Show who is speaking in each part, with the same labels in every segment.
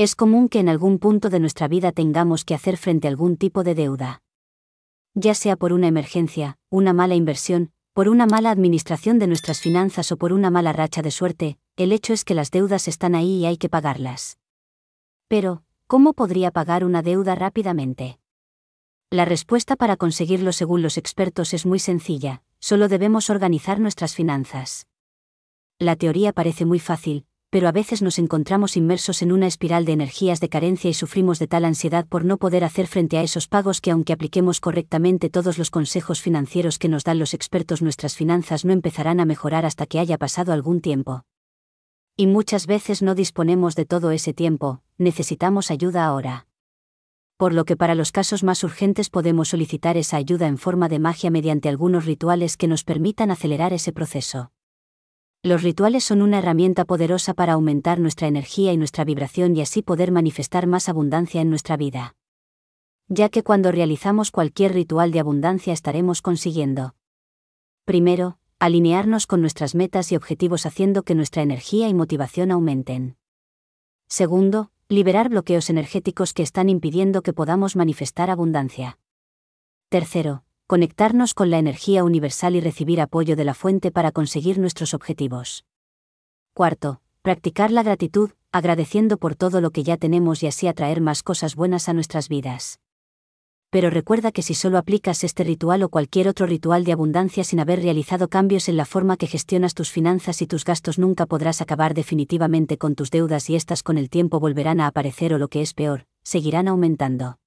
Speaker 1: Es común que en algún punto de nuestra vida tengamos que hacer frente a algún tipo de deuda. Ya sea por una emergencia, una mala inversión, por una mala administración de nuestras finanzas o por una mala racha de suerte, el hecho es que las deudas están ahí y hay que pagarlas. Pero, ¿cómo podría pagar una deuda rápidamente? La respuesta para conseguirlo según los expertos es muy sencilla, solo debemos organizar nuestras finanzas. La teoría parece muy fácil, pero a veces nos encontramos inmersos en una espiral de energías de carencia y sufrimos de tal ansiedad por no poder hacer frente a esos pagos que aunque apliquemos correctamente todos los consejos financieros que nos dan los expertos nuestras finanzas no empezarán a mejorar hasta que haya pasado algún tiempo. Y muchas veces no disponemos de todo ese tiempo, necesitamos ayuda ahora. Por lo que para los casos más urgentes podemos solicitar esa ayuda en forma de magia mediante algunos rituales que nos permitan acelerar ese proceso. Los rituales son una herramienta poderosa para aumentar nuestra energía y nuestra vibración y así poder manifestar más abundancia en nuestra vida. Ya que cuando realizamos cualquier ritual de abundancia estaremos consiguiendo. Primero, alinearnos con nuestras metas y objetivos haciendo que nuestra energía y motivación aumenten. Segundo, liberar bloqueos energéticos que están impidiendo que podamos manifestar abundancia. Tercero, conectarnos con la energía universal y recibir apoyo de la fuente para conseguir nuestros objetivos. Cuarto, practicar la gratitud, agradeciendo por todo lo que ya tenemos y así atraer más cosas buenas a nuestras vidas. Pero recuerda que si solo aplicas este ritual o cualquier otro ritual de abundancia sin haber realizado cambios en la forma que gestionas tus finanzas y tus gastos nunca podrás acabar definitivamente con tus deudas y estas con el tiempo volverán a aparecer o lo que es peor, seguirán aumentando.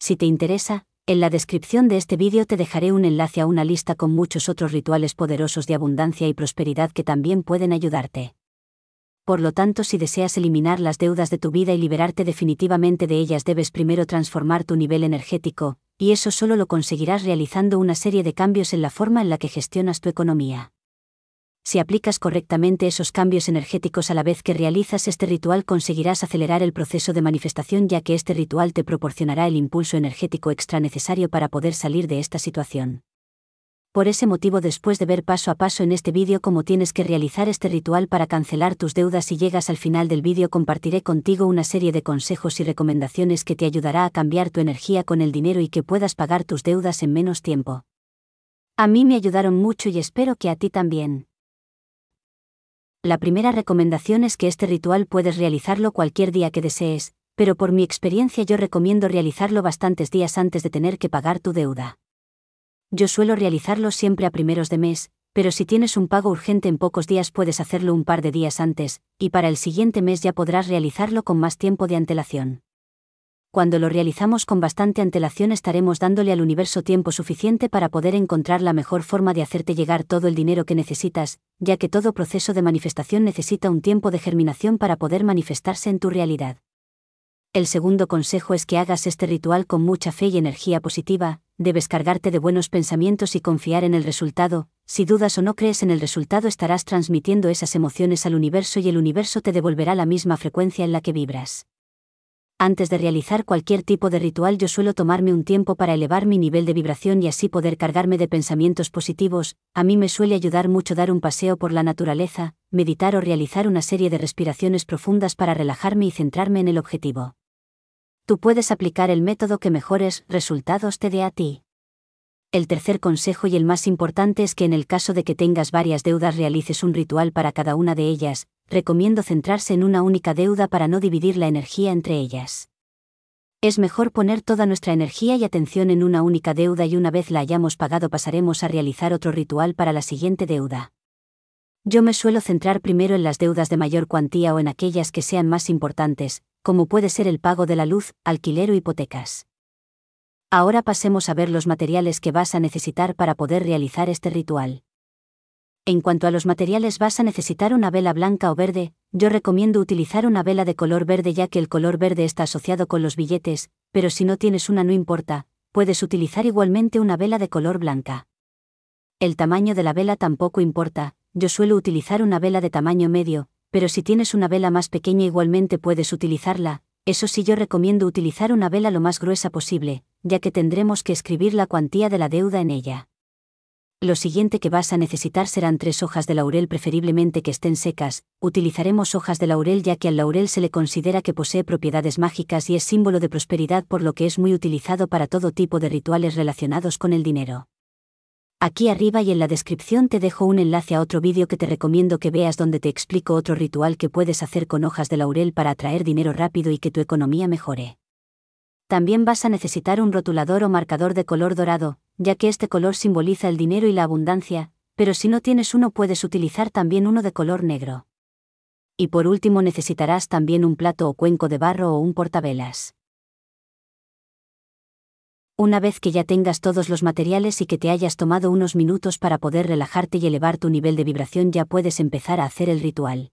Speaker 1: Si te interesa, en la descripción de este vídeo te dejaré un enlace a una lista con muchos otros rituales poderosos de abundancia y prosperidad que también pueden ayudarte. Por lo tanto, si deseas eliminar las deudas de tu vida y liberarte definitivamente de ellas, debes primero transformar tu nivel energético, y eso solo lo conseguirás realizando una serie de cambios en la forma en la que gestionas tu economía si aplicas correctamente esos cambios energéticos a la vez que realizas este ritual conseguirás acelerar el proceso de manifestación ya que este ritual te proporcionará el impulso energético extra necesario para poder salir de esta situación. Por ese motivo después de ver paso a paso en este vídeo cómo tienes que realizar este ritual para cancelar tus deudas y llegas al final del vídeo compartiré contigo una serie de consejos y recomendaciones que te ayudará a cambiar tu energía con el dinero y que puedas pagar tus deudas en menos tiempo. A mí me ayudaron mucho y espero que a ti también la primera recomendación es que este ritual puedes realizarlo cualquier día que desees, pero por mi experiencia yo recomiendo realizarlo bastantes días antes de tener que pagar tu deuda. Yo suelo realizarlo siempre a primeros de mes, pero si tienes un pago urgente en pocos días puedes hacerlo un par de días antes, y para el siguiente mes ya podrás realizarlo con más tiempo de antelación cuando lo realizamos con bastante antelación estaremos dándole al universo tiempo suficiente para poder encontrar la mejor forma de hacerte llegar todo el dinero que necesitas, ya que todo proceso de manifestación necesita un tiempo de germinación para poder manifestarse en tu realidad. El segundo consejo es que hagas este ritual con mucha fe y energía positiva, debes cargarte de buenos pensamientos y confiar en el resultado, si dudas o no crees en el resultado estarás transmitiendo esas emociones al universo y el universo te devolverá la misma frecuencia en la que vibras. Antes de realizar cualquier tipo de ritual yo suelo tomarme un tiempo para elevar mi nivel de vibración y así poder cargarme de pensamientos positivos, a mí me suele ayudar mucho dar un paseo por la naturaleza, meditar o realizar una serie de respiraciones profundas para relajarme y centrarme en el objetivo. Tú puedes aplicar el método que mejores resultados te dé a ti. El tercer consejo y el más importante es que en el caso de que tengas varias deudas realices un ritual para cada una de ellas, recomiendo centrarse en una única deuda para no dividir la energía entre ellas. Es mejor poner toda nuestra energía y atención en una única deuda y una vez la hayamos pagado pasaremos a realizar otro ritual para la siguiente deuda. Yo me suelo centrar primero en las deudas de mayor cuantía o en aquellas que sean más importantes, como puede ser el pago de la luz, alquiler o hipotecas. Ahora pasemos a ver los materiales que vas a necesitar para poder realizar este ritual. En cuanto a los materiales vas a necesitar una vela blanca o verde, yo recomiendo utilizar una vela de color verde ya que el color verde está asociado con los billetes, pero si no tienes una no importa, puedes utilizar igualmente una vela de color blanca. El tamaño de la vela tampoco importa, yo suelo utilizar una vela de tamaño medio, pero si tienes una vela más pequeña igualmente puedes utilizarla, eso sí yo recomiendo utilizar una vela lo más gruesa posible, ya que tendremos que escribir la cuantía de la deuda en ella lo siguiente que vas a necesitar serán tres hojas de laurel preferiblemente que estén secas, utilizaremos hojas de laurel ya que al laurel se le considera que posee propiedades mágicas y es símbolo de prosperidad por lo que es muy utilizado para todo tipo de rituales relacionados con el dinero. Aquí arriba y en la descripción te dejo un enlace a otro vídeo que te recomiendo que veas donde te explico otro ritual que puedes hacer con hojas de laurel para atraer dinero rápido y que tu economía mejore. También vas a necesitar un rotulador o marcador de color dorado, ya que este color simboliza el dinero y la abundancia, pero si no tienes uno puedes utilizar también uno de color negro. Y por último necesitarás también un plato o cuenco de barro o un portavelas. Una vez que ya tengas todos los materiales y que te hayas tomado unos minutos para poder relajarte y elevar tu nivel de vibración ya puedes empezar a hacer el ritual.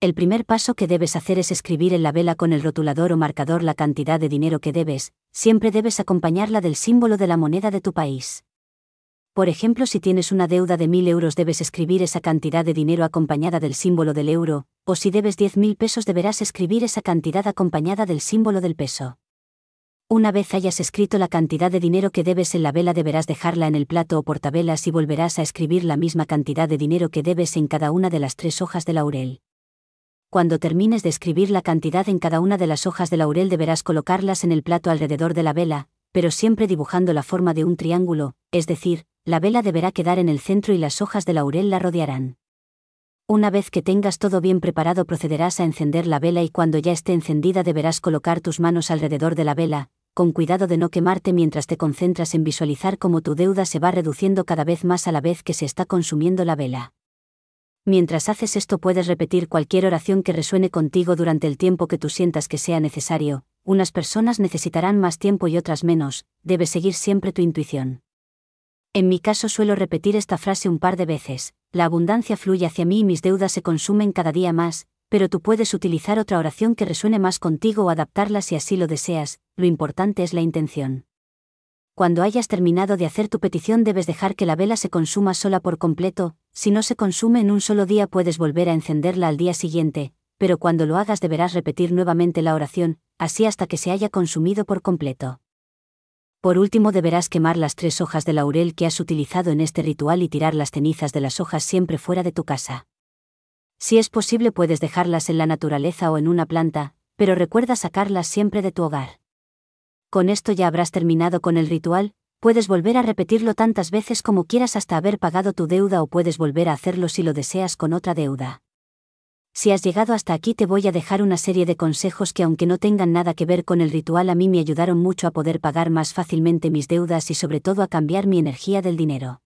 Speaker 1: El primer paso que debes hacer es escribir en la vela con el rotulador o marcador la cantidad de dinero que debes, siempre debes acompañarla del símbolo de la moneda de tu país. Por ejemplo, si tienes una deuda de 1.000 euros debes escribir esa cantidad de dinero acompañada del símbolo del euro, o si debes 10.000 pesos deberás escribir esa cantidad acompañada del símbolo del peso. Una vez hayas escrito la cantidad de dinero que debes en la vela deberás dejarla en el plato o portavelas y volverás a escribir la misma cantidad de dinero que debes en cada una de las tres hojas de laurel cuando termines de escribir la cantidad en cada una de las hojas de laurel deberás colocarlas en el plato alrededor de la vela, pero siempre dibujando la forma de un triángulo, es decir, la vela deberá quedar en el centro y las hojas de laurel la rodearán. Una vez que tengas todo bien preparado procederás a encender la vela y cuando ya esté encendida deberás colocar tus manos alrededor de la vela, con cuidado de no quemarte mientras te concentras en visualizar cómo tu deuda se va reduciendo cada vez más a la vez que se está consumiendo la vela. Mientras haces esto puedes repetir cualquier oración que resuene contigo durante el tiempo que tú sientas que sea necesario, unas personas necesitarán más tiempo y otras menos, debes seguir siempre tu intuición. En mi caso suelo repetir esta frase un par de veces, la abundancia fluye hacia mí y mis deudas se consumen cada día más, pero tú puedes utilizar otra oración que resuene más contigo o adaptarla si así lo deseas, lo importante es la intención cuando hayas terminado de hacer tu petición debes dejar que la vela se consuma sola por completo, si no se consume en un solo día puedes volver a encenderla al día siguiente, pero cuando lo hagas deberás repetir nuevamente la oración, así hasta que se haya consumido por completo. Por último deberás quemar las tres hojas de laurel que has utilizado en este ritual y tirar las cenizas de las hojas siempre fuera de tu casa. Si es posible puedes dejarlas en la naturaleza o en una planta, pero recuerda sacarlas siempre de tu hogar con esto ya habrás terminado con el ritual, puedes volver a repetirlo tantas veces como quieras hasta haber pagado tu deuda o puedes volver a hacerlo si lo deseas con otra deuda. Si has llegado hasta aquí te voy a dejar una serie de consejos que aunque no tengan nada que ver con el ritual a mí me ayudaron mucho a poder pagar más fácilmente mis deudas y sobre todo a cambiar mi energía del dinero.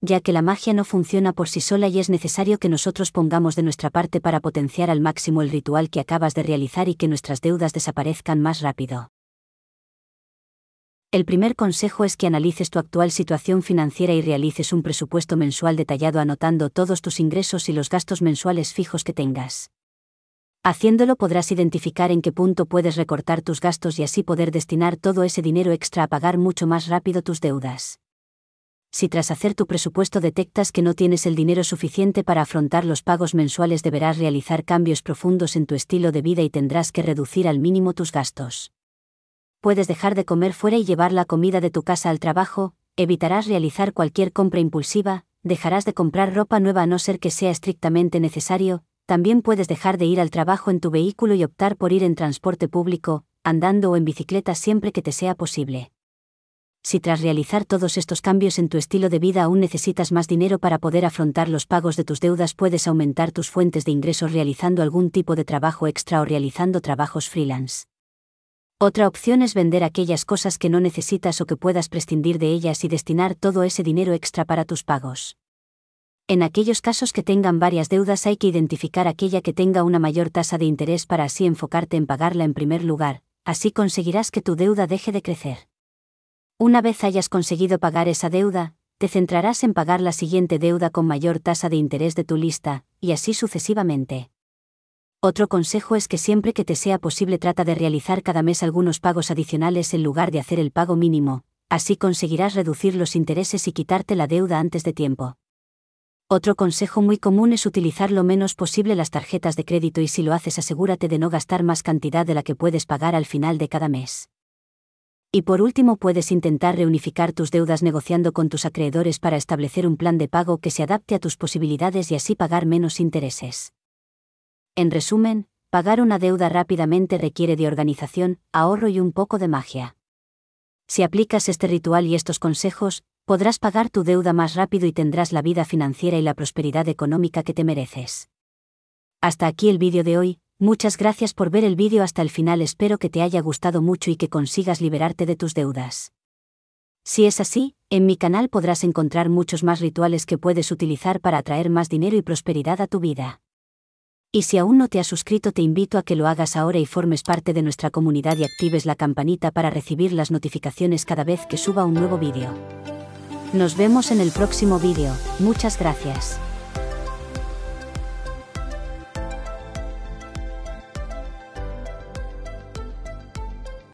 Speaker 1: Ya que la magia no funciona por sí sola y es necesario que nosotros pongamos de nuestra parte para potenciar al máximo el ritual que acabas de realizar y que nuestras deudas desaparezcan más rápido. El primer consejo es que analices tu actual situación financiera y realices un presupuesto mensual detallado anotando todos tus ingresos y los gastos mensuales fijos que tengas. Haciéndolo podrás identificar en qué punto puedes recortar tus gastos y así poder destinar todo ese dinero extra a pagar mucho más rápido tus deudas. Si tras hacer tu presupuesto detectas que no tienes el dinero suficiente para afrontar los pagos mensuales deberás realizar cambios profundos en tu estilo de vida y tendrás que reducir al mínimo tus gastos puedes dejar de comer fuera y llevar la comida de tu casa al trabajo, evitarás realizar cualquier compra impulsiva, dejarás de comprar ropa nueva a no ser que sea estrictamente necesario, también puedes dejar de ir al trabajo en tu vehículo y optar por ir en transporte público, andando o en bicicleta siempre que te sea posible. Si tras realizar todos estos cambios en tu estilo de vida aún necesitas más dinero para poder afrontar los pagos de tus deudas, puedes aumentar tus fuentes de ingresos realizando algún tipo de trabajo extra o realizando trabajos freelance. Otra opción es vender aquellas cosas que no necesitas o que puedas prescindir de ellas y destinar todo ese dinero extra para tus pagos. En aquellos casos que tengan varias deudas hay que identificar aquella que tenga una mayor tasa de interés para así enfocarte en pagarla en primer lugar, así conseguirás que tu deuda deje de crecer. Una vez hayas conseguido pagar esa deuda, te centrarás en pagar la siguiente deuda con mayor tasa de interés de tu lista, y así sucesivamente. Otro consejo es que siempre que te sea posible trata de realizar cada mes algunos pagos adicionales en lugar de hacer el pago mínimo, así conseguirás reducir los intereses y quitarte la deuda antes de tiempo. Otro consejo muy común es utilizar lo menos posible las tarjetas de crédito y si lo haces asegúrate de no gastar más cantidad de la que puedes pagar al final de cada mes. Y por último puedes intentar reunificar tus deudas negociando con tus acreedores para establecer un plan de pago que se adapte a tus posibilidades y así pagar menos intereses. En resumen, pagar una deuda rápidamente requiere de organización, ahorro y un poco de magia. Si aplicas este ritual y estos consejos, podrás pagar tu deuda más rápido y tendrás la vida financiera y la prosperidad económica que te mereces. Hasta aquí el vídeo de hoy, muchas gracias por ver el vídeo hasta el final espero que te haya gustado mucho y que consigas liberarte de tus deudas. Si es así, en mi canal podrás encontrar muchos más rituales que puedes utilizar para atraer más dinero y prosperidad a tu vida. Y si aún no te has suscrito te invito a que lo hagas ahora y formes parte de nuestra comunidad y actives la campanita para recibir las notificaciones cada vez que suba un nuevo vídeo. Nos vemos en el próximo vídeo, muchas gracias.